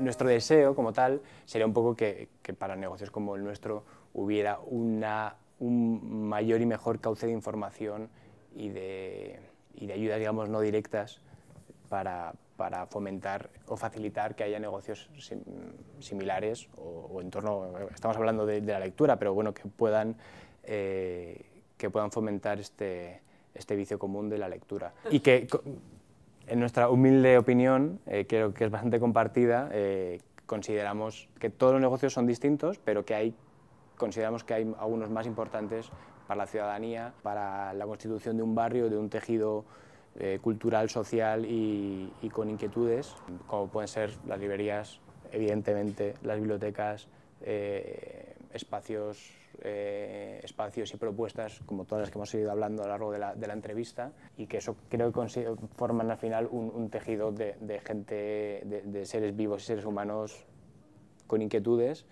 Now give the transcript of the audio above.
nuestro deseo como tal sería un poco que, para negocios como el nuestro hubiera una, un mayor y mejor cauce de información y de, y de ayudas, digamos, no directas para, fomentar o facilitar que haya negocios similares o, en torno, estamos hablando de, la lectura, pero bueno, que puedan, eh, que puedan fomentar este, este vicio común de la lectura. Y que en nuestra humilde opinión, eh, creo que es bastante compartida, eh, consideramos que todos los negocios son distintos, pero que hay, consideramos que hay algunos más importantes para la ciudadanía, para la constitución de un barrio, de un tejido eh, cultural, social y, con inquietudes, como pueden ser las librerías, evidentemente, las bibliotecas, espacios eh, espacios y propuestas, como todas las que hemos ido hablando a lo largo de la, entrevista, y que eso creo que forman al final un, tejido de, gente, de, de, seres vivos y seres humanos con inquietudes.